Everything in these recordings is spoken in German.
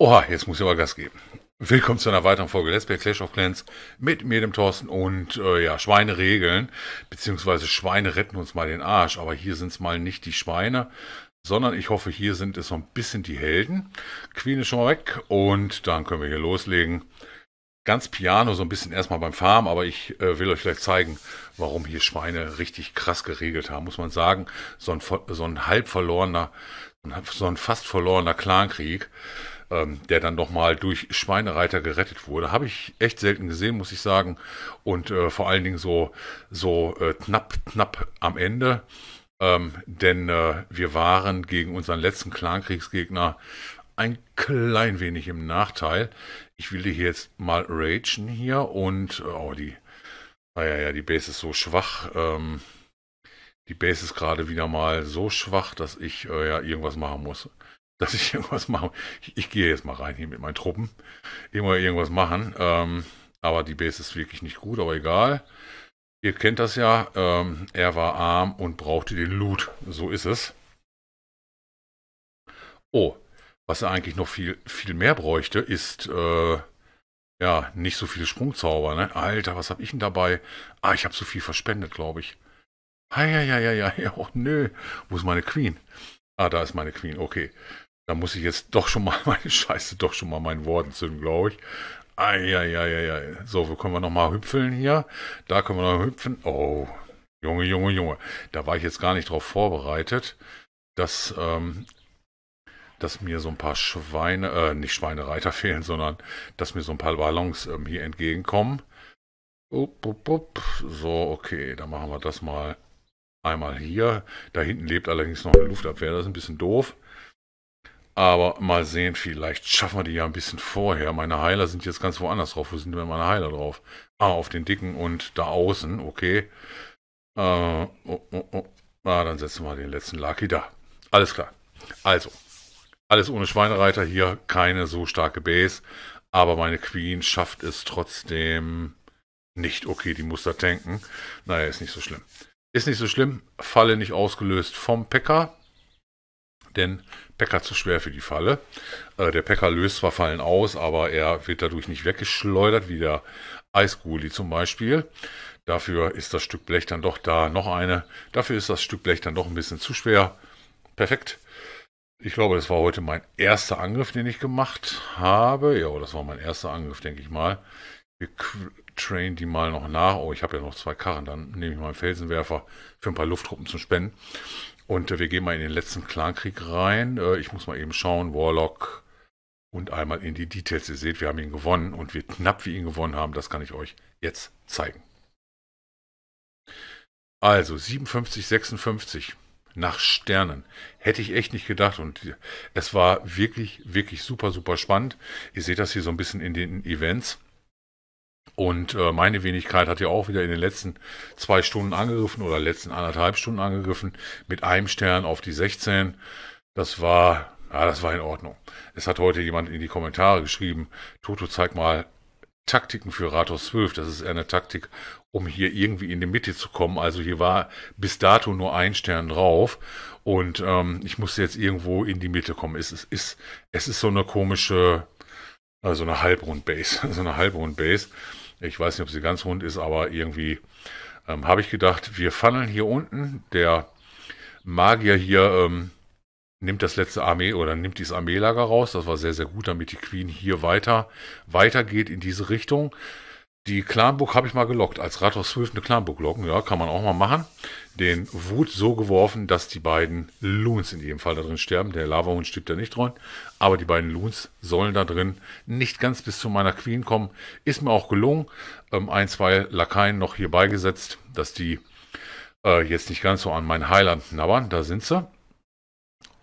Oha, jetzt muss ich aber Gas geben. Willkommen zu einer weiteren Folge Let's Play Clash of Clans mit mir, dem Thorsten und äh, ja, Schweine regeln, beziehungsweise Schweine retten uns mal den Arsch, aber hier sind es mal nicht die Schweine, sondern ich hoffe, hier sind es so ein bisschen die Helden. Queen ist schon mal weg und dann können wir hier loslegen. Ganz piano, so ein bisschen erstmal beim Farm, aber ich äh, will euch gleich zeigen, warum hier Schweine richtig krass geregelt haben, muss man sagen. So ein, so ein halb verlorener, so ein fast verlorener Clankrieg ähm, der dann nochmal durch Schweinereiter gerettet wurde. Habe ich echt selten gesehen, muss ich sagen. Und äh, vor allen Dingen so, so äh, knapp, knapp am Ende. Ähm, denn äh, wir waren gegen unseren letzten Clankriegsgegner ein klein wenig im Nachteil. Ich will die jetzt mal ragen hier und äh, oh, die, naja, ah, ja, die Base ist so schwach. Ähm, die Base ist gerade wieder mal so schwach, dass ich äh, ja irgendwas machen muss dass ich irgendwas mache. Ich, ich, gehe jetzt mal rein hier mit meinen Truppen. Immer irgendwas machen. Ähm, aber die Base ist wirklich nicht gut, aber egal. Ihr kennt das ja. Ähm, er war arm und brauchte den Loot. So ist es. Oh, was er eigentlich noch viel, viel mehr bräuchte, ist äh, ja nicht so viele Sprungzauber. Ne? Alter, was habe ich denn dabei? Ah, ich habe so viel verspendet, glaube ich. Ah, ja, ja, ja, ja, ja, oh nö, wo ist meine Queen? Ah, da ist meine Queen, okay. Da muss ich jetzt doch schon mal meine Scheiße, doch schon mal meinen Worten zünden, glaube ich. Eieieiei. So, wo können wir nochmal hüpfeln hier? Da können wir noch hüpfen. Oh, Junge, Junge, Junge. Da war ich jetzt gar nicht drauf vorbereitet, dass, ähm, dass mir so ein paar Schweine, äh, nicht Schweinereiter fehlen, sondern dass mir so ein paar Ballons ähm, hier entgegenkommen. Upp, upp, upp. So, okay, dann machen wir das mal einmal hier. Da hinten lebt allerdings noch eine Luftabwehr, das ist ein bisschen doof. Aber mal sehen, vielleicht schaffen wir die ja ein bisschen vorher. Meine Heiler sind jetzt ganz woanders drauf. Wo sind denn meine Heiler drauf? Ah, auf den dicken und da außen, okay. Äh, oh, oh, oh. Ah, dann setzen wir den letzten Lucky da. Alles klar. Also, alles ohne Schweinereiter hier, keine so starke Base. Aber meine Queen schafft es trotzdem nicht. Okay, die muss da tanken. Naja, ist nicht so schlimm. Ist nicht so schlimm. Falle nicht ausgelöst vom Packer denn Pekka zu schwer für die Falle. Äh, der Pekka löst zwar Fallen aus, aber er wird dadurch nicht weggeschleudert, wie der Eisguli zum Beispiel. Dafür ist das Stück Blech dann doch da, noch eine. Dafür ist das Stück Blech dann doch ein bisschen zu schwer. Perfekt. Ich glaube, das war heute mein erster Angriff, den ich gemacht habe. Ja, das war mein erster Angriff, denke ich mal. Wir trainen die mal noch nach. Oh, ich habe ja noch zwei Karren. Dann nehme ich mal einen Felsenwerfer für ein paar Luftgruppen zum spenden. Und äh, wir gehen mal in den letzten Clankrieg rein. Äh, ich muss mal eben schauen. Warlock und einmal in die Details. Ihr seht, wir haben ihn gewonnen und wie knapp wir ihn gewonnen haben, das kann ich euch jetzt zeigen. Also 57, 56 nach Sternen. Hätte ich echt nicht gedacht und es war wirklich, wirklich super, super spannend. Ihr seht das hier so ein bisschen in den Events. Und äh, meine Wenigkeit hat ja auch wieder in den letzten zwei Stunden angegriffen oder letzten anderthalb Stunden angegriffen mit einem Stern auf die 16. Das war, ja, das war in Ordnung. Es hat heute jemand in die Kommentare geschrieben, Toto, zeig mal Taktiken für Rathaus 12. Das ist eher eine Taktik, um hier irgendwie in die Mitte zu kommen. Also hier war bis dato nur ein Stern drauf und ähm, ich musste jetzt irgendwo in die Mitte kommen. Es, es, ist, es ist so eine komische also eine Halbrund-Base. Also eine Halbrund-Base. Ich weiß nicht, ob sie ganz rund ist, aber irgendwie ähm, habe ich gedacht, wir funneln hier unten. Der Magier hier ähm, nimmt das letzte Armee oder nimmt dieses Armeelager raus. Das war sehr, sehr gut, damit die Queen hier weiter, weitergeht in diese Richtung. Die Clanburg habe ich mal gelockt. Als Rathaus 12 eine Clanburg locken, ja, kann man auch mal machen. Den Wut so geworfen, dass die beiden Loons in jedem Fall da drin sterben. Der Lava-Hund stirbt da nicht dran. Aber die beiden Loons sollen da drin nicht ganz bis zu meiner Queen kommen. Ist mir auch gelungen. Ähm, ein, zwei Lakaien noch hier beigesetzt, dass die äh, jetzt nicht ganz so an meinen Heiland nabbern. Da sind sie.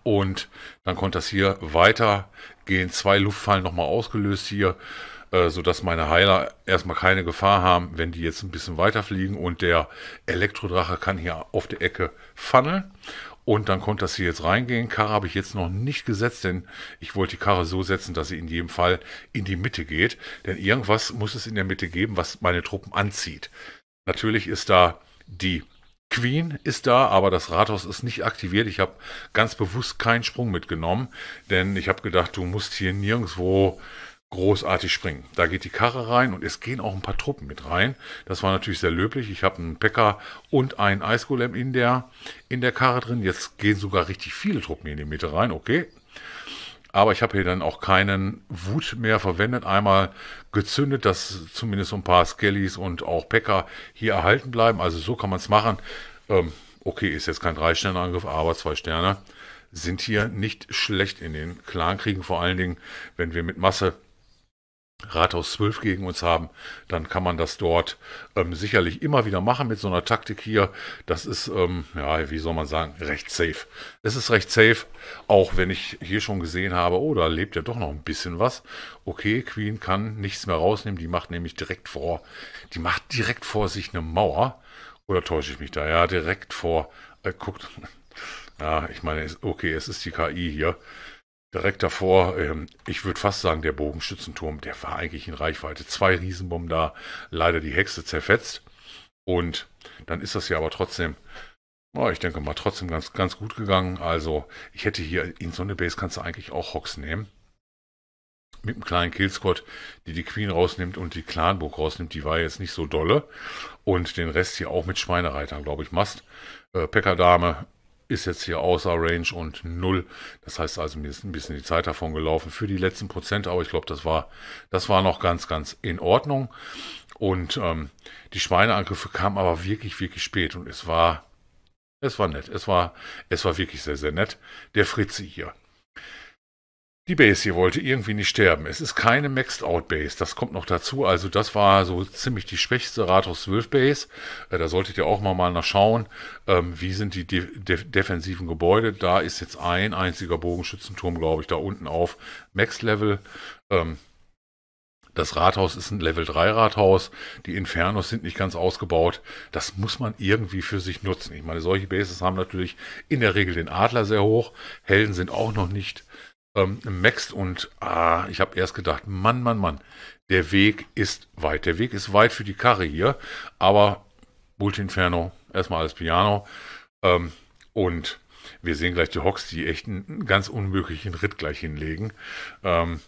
Und dann konnte das hier weitergehen. Zwei Luftfallen nochmal ausgelöst hier. Äh, sodass meine Heiler erstmal keine Gefahr haben, wenn die jetzt ein bisschen weiter fliegen. Und der Elektrodrache kann hier auf der Ecke funneln. Und dann konnte das hier jetzt reingehen. Karre habe ich jetzt noch nicht gesetzt, denn ich wollte die Karre so setzen, dass sie in jedem Fall in die Mitte geht. Denn irgendwas muss es in der Mitte geben, was meine Truppen anzieht. Natürlich ist da die Queen ist da, aber das Rathaus ist nicht aktiviert. Ich habe ganz bewusst keinen Sprung mitgenommen, denn ich habe gedacht, du musst hier nirgendwo großartig springen. Da geht die Karre rein und es gehen auch ein paar Truppen mit rein. Das war natürlich sehr löblich. Ich habe einen Bäcker und einen Eisgolem in der, in der Karre drin. Jetzt gehen sogar richtig viele Truppen in die Mitte rein. Okay. Aber ich habe hier dann auch keinen Wut mehr verwendet. Einmal gezündet, dass zumindest so ein paar Skellys und auch Päcker hier erhalten bleiben. Also so kann man es machen. Ähm, okay, ist jetzt kein Drei-Sterne-Angriff, aber zwei Sterne sind hier nicht schlecht in den Clan-Kriegen. Vor allen Dingen, wenn wir mit Masse Rathaus 12 gegen uns haben, dann kann man das dort ähm, sicherlich immer wieder machen mit so einer Taktik hier. Das ist, ähm, ja, wie soll man sagen, recht safe. Es ist recht safe, auch wenn ich hier schon gesehen habe, oh, da lebt ja doch noch ein bisschen was. Okay, Queen kann nichts mehr rausnehmen, die macht nämlich direkt vor, die macht direkt vor sich eine Mauer. Oder täusche ich mich da? Ja, direkt vor, äh, guckt, ja, ich meine, okay, es ist die KI hier. Direkt davor, ähm, ich würde fast sagen, der Bogenschützenturm, der war eigentlich in Reichweite. Zwei Riesenbomben da, leider die Hexe zerfetzt. Und dann ist das ja aber trotzdem, oh, ich denke mal, trotzdem ganz, ganz gut gegangen. Also, ich hätte hier in so eine Base kannst du eigentlich auch Hox nehmen. Mit einem kleinen Killsquad, die die Queen rausnimmt und die Clanburg rausnimmt, die war jetzt nicht so dolle. Und den Rest hier auch mit Schweinereitern, glaube ich, machst. Äh, Pekadame ist jetzt hier außer Range und null. Das heißt also, mir ist ein bisschen die Zeit davon gelaufen für die letzten Prozent, aber ich glaube, das war, das war noch ganz, ganz in Ordnung. Und ähm, die Schweineangriffe kamen aber wirklich, wirklich spät und es war, es war nett. Es war, es war wirklich sehr, sehr nett. Der Fritze hier. Die Base hier wollte irgendwie nicht sterben. Es ist keine Maxed-Out-Base, das kommt noch dazu. Also das war so ziemlich die schwächste Rathaus 12 Base. Äh, da solltet ihr auch mal, mal nachschauen, ähm, wie sind die de de defensiven Gebäude. Da ist jetzt ein einziger Bogenschützenturm, glaube ich, da unten auf Max-Level. Ähm, das Rathaus ist ein Level 3 Rathaus. Die Infernos sind nicht ganz ausgebaut. Das muss man irgendwie für sich nutzen. Ich meine, solche Bases haben natürlich in der Regel den Adler sehr hoch. Helden sind auch noch nicht ähm, Max und ah, ich habe erst gedacht, Mann, Mann, Mann, der Weg ist weit. Der Weg ist weit für die Karre hier, aber Multi-Inferno, erstmal alles Piano ähm, und wir sehen gleich die Hocks, die echt einen ganz unmöglichen Ritt gleich hinlegen. Ähm,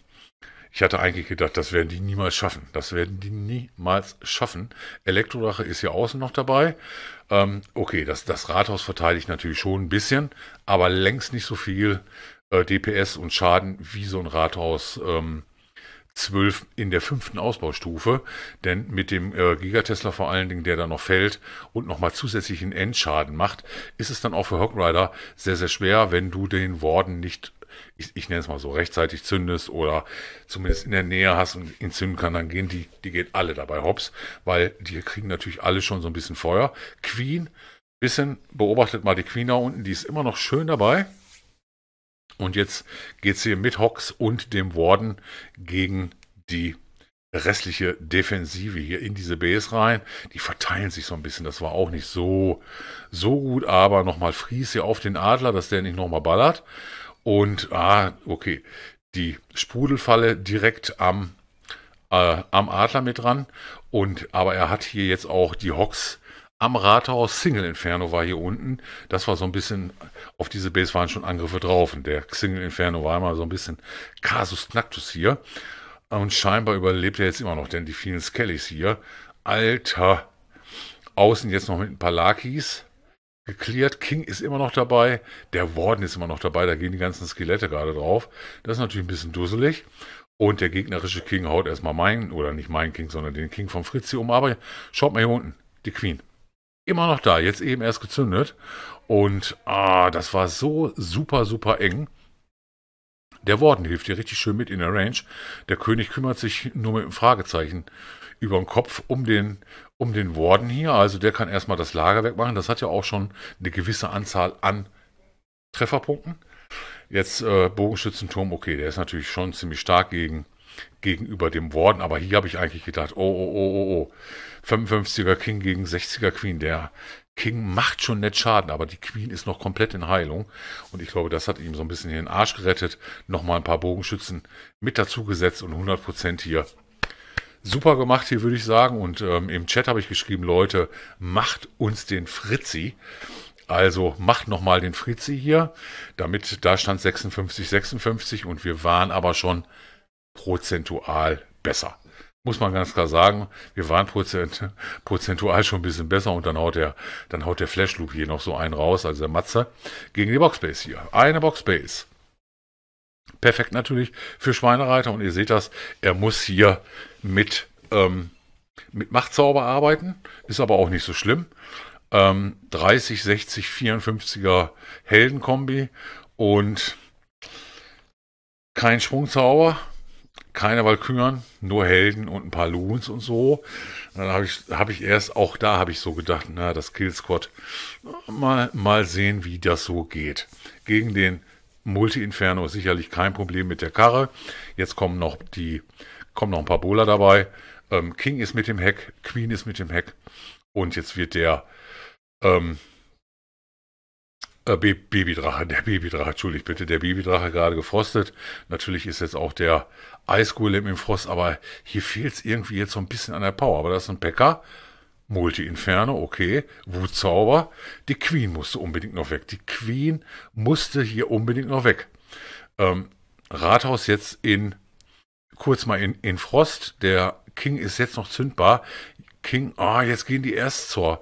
ich hatte eigentlich gedacht, das werden die niemals schaffen. Das werden die niemals schaffen. Elektrodache ist hier außen noch dabei. Ähm, okay, das, das Rathaus verteidigt natürlich schon ein bisschen, aber längst nicht so viel, äh, DPS und Schaden wie so ein Rathaus ähm, 12 in der fünften Ausbaustufe, denn mit dem äh, Gigatesla vor allen Dingen, der da noch fällt und nochmal zusätzlichen Endschaden macht, ist es dann auch für Hog Rider sehr, sehr schwer, wenn du den Warden nicht, ich, ich nenne es mal so, rechtzeitig zündest oder zumindest in der Nähe hast und ihn zünden kann, dann gehen die, die gehen alle dabei hops, weil die kriegen natürlich alle schon so ein bisschen Feuer. Queen, bisschen, beobachtet mal die Queen da unten, die ist immer noch schön dabei. Und jetzt geht es hier mit Hawks und dem Warden gegen die restliche Defensive hier in diese Base rein. Die verteilen sich so ein bisschen. Das war auch nicht so, so gut. Aber nochmal Fries hier auf den Adler, dass der nicht nochmal ballert. Und, ah, okay. Die Sprudelfalle direkt am, äh, am Adler mit dran. Und, aber er hat hier jetzt auch die Hawks am Rathaus Single Inferno war hier unten. Das war so ein bisschen, auf diese Base waren schon Angriffe drauf. Und der Single Inferno war immer so ein bisschen Casus Knactus hier. Und scheinbar überlebt er jetzt immer noch, denn die vielen Skellys hier. Alter. Außen jetzt noch mit ein paar Lakis geklärt. King ist immer noch dabei. Der Warden ist immer noch dabei. Da gehen die ganzen Skelette gerade drauf. Das ist natürlich ein bisschen dusselig. Und der gegnerische King haut erstmal meinen, oder nicht meinen King, sondern den King von Fritz hier um. Aber schaut mal hier unten. Die Queen immer noch da, jetzt eben erst gezündet. Und ah, das war so super, super eng. Der Worden hilft dir richtig schön mit in der Range. Der König kümmert sich nur mit einem Fragezeichen über den Kopf um den, um den Warden hier. Also der kann erstmal das Lager wegmachen. Das hat ja auch schon eine gewisse Anzahl an Trefferpunkten. Jetzt äh, Bogenschützenturm, okay, der ist natürlich schon ziemlich stark gegen gegenüber dem Warden. Aber hier habe ich eigentlich gedacht, oh, oh, oh, oh, oh. 55er King gegen 60er Queen. Der King macht schon nett Schaden, aber die Queen ist noch komplett in Heilung. Und ich glaube, das hat ihm so ein bisschen den Arsch gerettet. Nochmal ein paar Bogenschützen mit dazu gesetzt und 100% hier. Super gemacht hier, würde ich sagen. Und ähm, im Chat habe ich geschrieben, Leute, macht uns den Fritzi. Also macht nochmal den Fritzi hier, damit da stand 56, 56 und wir waren aber schon prozentual besser. Muss man ganz klar sagen, wir waren prozent, prozentual schon ein bisschen besser und dann haut der, dann haut der Flash Loop hier noch so einen raus, also der Matze, gegen die Boxbase hier. Eine Boxbase. Perfekt natürlich für Schweinereiter und ihr seht das, er muss hier mit, ähm, mit Machtzauber arbeiten, ist aber auch nicht so schlimm. Ähm, 30, 60, 54er Heldenkombi und kein Schwungzauber, keine Walküngern, nur Helden und ein paar Loons und so. Und dann habe ich, hab ich erst, auch da habe ich so gedacht, na, das Kill Squad, mal, mal sehen, wie das so geht. Gegen den Multi-Inferno ist sicherlich kein Problem mit der Karre. Jetzt kommen noch die, kommen noch ein paar Bowler dabei. Ähm, King ist mit dem Heck, Queen ist mit dem Heck. Und jetzt wird der ähm, äh, Babydrache, der Babydrache, entschuldigt bitte, der Babydrache gerade gefrostet. Natürlich ist jetzt auch der Eisgolem im Frost, aber hier fehlt es irgendwie jetzt so ein bisschen an der Power. Aber das ist ein Bäcker. Multi-Inferno, okay. Wutzauber. Die Queen musste unbedingt noch weg. Die Queen musste hier unbedingt noch weg. Ähm, Rathaus jetzt in, kurz mal in, in Frost. Der King ist jetzt noch zündbar. King, ah, oh, jetzt gehen die erst zur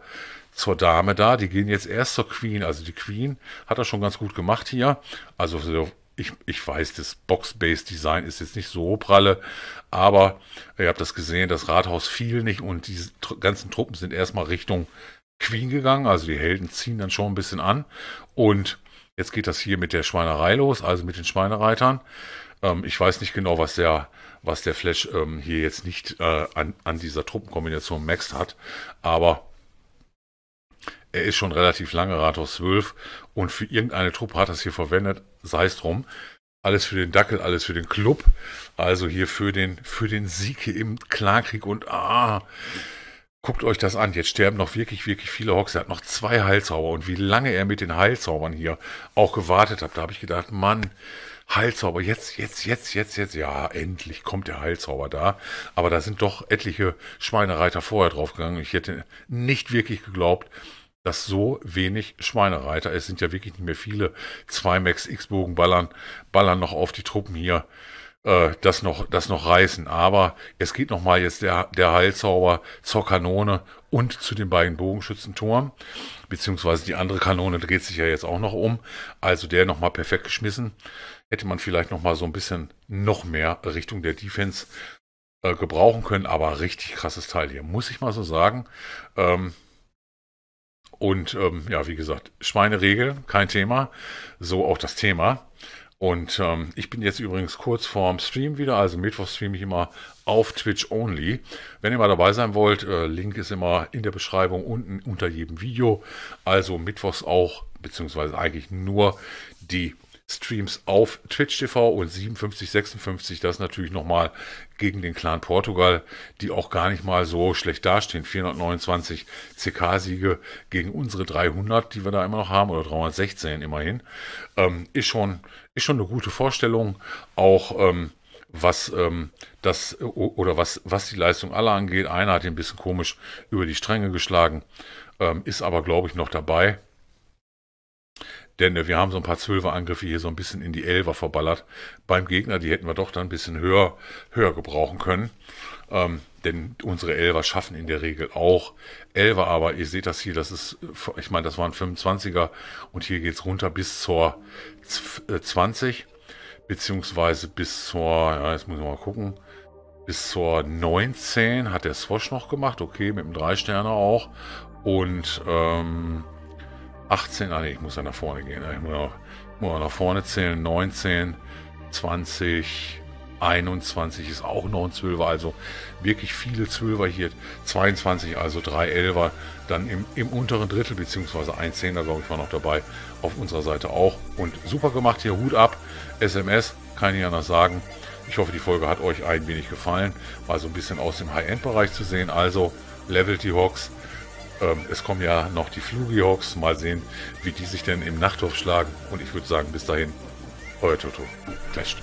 zur Dame da. Die gehen jetzt erst zur Queen. Also die Queen hat das schon ganz gut gemacht hier. Also ich, ich weiß, das Box-Base-Design ist jetzt nicht so pralle, aber ihr habt das gesehen, das Rathaus fiel nicht und die ganzen Truppen sind erstmal Richtung Queen gegangen. Also die Helden ziehen dann schon ein bisschen an. Und jetzt geht das hier mit der Schweinerei los, also mit den Schweinereitern. Ähm, ich weiß nicht genau, was der was der Flash ähm, hier jetzt nicht äh, an, an dieser Truppenkombination Max hat. Aber er ist schon relativ lange Rathaus 12 und für irgendeine Truppe hat er es hier verwendet, sei es drum. Alles für den Dackel, alles für den Club. Also hier für den, für den Sieg hier im Klarkrieg und ah, guckt euch das an. Jetzt sterben noch wirklich, wirklich viele Hawks. Er hat noch zwei Heilzauber und wie lange er mit den Heilzaubern hier auch gewartet hat, da habe ich gedacht, Mann, Heilzauber, jetzt, jetzt, jetzt, jetzt, jetzt, ja, endlich kommt der Heilzauber da. Aber da sind doch etliche Schweinereiter vorher draufgegangen. Ich hätte nicht wirklich geglaubt, dass so wenig Schweinereiter, es sind ja wirklich nicht mehr viele, 2 Max X-Bogen ballern, ballern noch auf die Truppen hier, äh, das, noch, das noch reißen. Aber es geht nochmal jetzt der, der Heilzauber zur Kanone und zu den beiden Bogenschützentoren, beziehungsweise die andere Kanone dreht sich ja jetzt auch noch um, also der nochmal perfekt geschmissen. Hätte man vielleicht nochmal so ein bisschen noch mehr Richtung der Defense äh, gebrauchen können, aber richtig krasses Teil hier, muss ich mal so sagen. Ähm, und ähm, ja, wie gesagt, Schweineregel, kein Thema. So auch das Thema. Und ähm, ich bin jetzt übrigens kurz vorm Stream wieder, also Mittwoch streame ich immer auf Twitch only. Wenn ihr mal dabei sein wollt, äh, Link ist immer in der Beschreibung unten unter jedem Video. Also Mittwochs auch, beziehungsweise eigentlich nur die Streams auf Twitch TV und 5756, das natürlich nochmal gegen den Clan Portugal, die auch gar nicht mal so schlecht dastehen. 429 CK-Siege gegen unsere 300, die wir da immer noch haben, oder 316 immerhin, ähm, ist, schon, ist schon eine gute Vorstellung. Auch ähm, was ähm, das oder was, was die Leistung aller angeht. Einer hat ihn ein bisschen komisch über die Stränge geschlagen, ähm, ist aber, glaube ich, noch dabei. Denn äh, wir haben so ein paar Zwölferangriffe hier so ein bisschen in die Elfer verballert beim Gegner. Die hätten wir doch dann ein bisschen höher, höher gebrauchen können. Ähm, denn unsere Elver schaffen in der Regel auch Elver, aber ihr seht das hier, das ist, ich meine, das waren 25er und hier geht es runter bis zur 20, äh, beziehungsweise bis zur, ja, jetzt muss ich mal gucken, bis zur 19 hat der Swash noch gemacht, okay, mit dem 3-Sterne auch und ähm, 18, ah nee, ich muss ja nach vorne gehen. Ne? Ich muss auch, muss auch nach vorne zählen. 19, 20, 21 ist auch noch ein Zwölfer, also wirklich viele Zwölfer hier. 22, also drei Elfer, dann im, im unteren Drittel, beziehungsweise ein Zehner, glaube ich, war noch dabei, auf unserer Seite auch. Und super gemacht hier, Hut ab, SMS, kann ich anders sagen. Ich hoffe, die Folge hat euch ein wenig gefallen, mal so ein bisschen aus dem High-End-Bereich zu sehen. Also, Level die Hawks. Ähm, es kommen ja noch die Flugihawks. Mal sehen, wie die sich denn im Nachthof schlagen. Und ich würde sagen, bis dahin, euer Toto. Clasht.